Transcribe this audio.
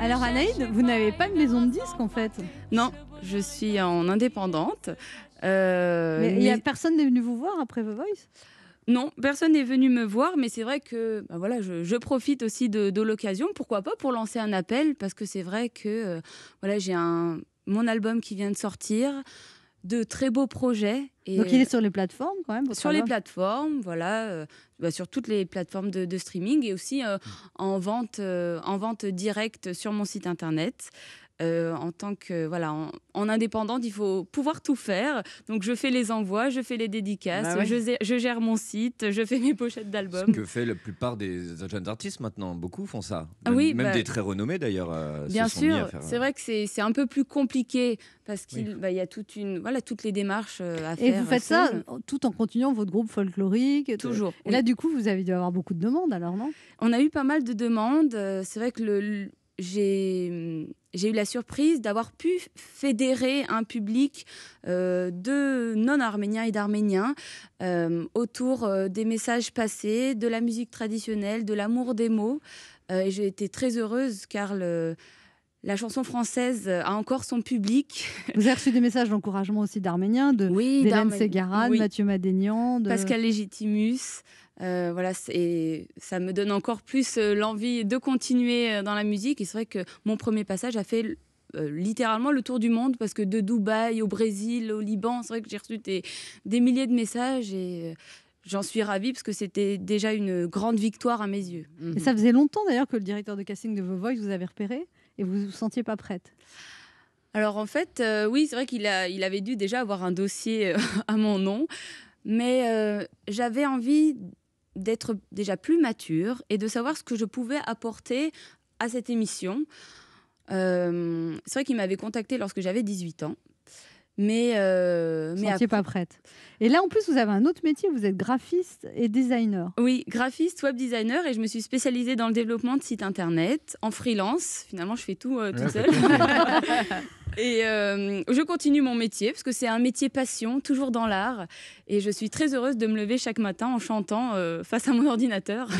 Alors Anaïde, vous n'avez pas de maison de disques en fait Non, je suis en indépendante. Euh, mais, personne n'est venu vous voir après The Voice non, personne n'est venu me voir, mais c'est vrai que bah voilà, je, profite aussi de, l'occasion, pourquoi pas, pour lancer un appel, parce que c'est vrai que euh, voilà, j'ai un mon album qui vient de sortir de très beaux projets. Donc il est euh, sur les plateformes quand même Sur les plateformes, voilà, euh, bah, sur toutes les plateformes de, streaming et aussi euh, en, vente, en vente directe sur mon site internet. Euh, en tant que voilà en, indépendante, il faut pouvoir tout faire. Donc je fais les envois, je fais les dédicaces, bah je, je, gère mon site, je fais mes pochettes d'albums. Ce que fait la plupart des jeunes artistes maintenant, beaucoup font ça. Même, ah oui, même bah des très renommés d'ailleurs. Euh, bien sûr, c'est euh, vrai que c'est un peu plus compliqué parce qu'il bah, y a toute une voilà toutes les démarches à faire. Et vous faites ça tout en continuant votre groupe folklorique. Toujours. Et là du coup vous avez dû avoir beaucoup de demandes alors non On a eu pas mal de demandes. C'est vrai que le j'ai eu la surprise d'avoir pu fédérer un public euh, de non-arméniens et d'arméniens euh, autour euh, des messages passés, de la musique traditionnelle, de l'amour des mots. et J'ai été très heureuse car le, la chanson française euh, a encore son public. Vous avez reçu des messages d'encouragement aussi d'Arméniens, de d'Hélène Mathieu Madénian, de... Pascal Légitimus. Euh, voilà, et ça me donne encore plus euh, l'envie de continuer dans la musique. Et c'est vrai que mon premier passage a fait littéralement le tour du monde parce que de Dubaï au Brésil, au Liban, c'est vrai que j'ai reçu des, milliers de messages et j'en suis ravie parce que c'était déjà une grande victoire à mes yeux. Et ça mhm. faisait longtemps d'ailleurs que le directeur de casting de The Voice vous avait repéré et vous vous sentiez pas prête Alors en fait, euh, oui, c'est vrai qu'il a, il avait dû déjà avoir un dossier euh, à mon nom, mais euh, j'avais envie d'être déjà plus mature et de savoir ce que je pouvais apporter à cette émission. c'est vrai qu'il m'avait contacté lorsque j'avais 18 ans. Mais, euh, mais pas prête. Et là, en plus, vous avez un autre métier, vous êtes graphiste et designer. Oui, graphiste, web designer, et je me suis spécialisée dans le développement de sites internet, en freelance. Finalement, je fais tout euh, toute et euh, je continue mon métier, parce que c'est un métier passion, toujours dans l'art. Et je suis très heureuse de me lever chaque matin en chantant euh, face à mon ordinateur.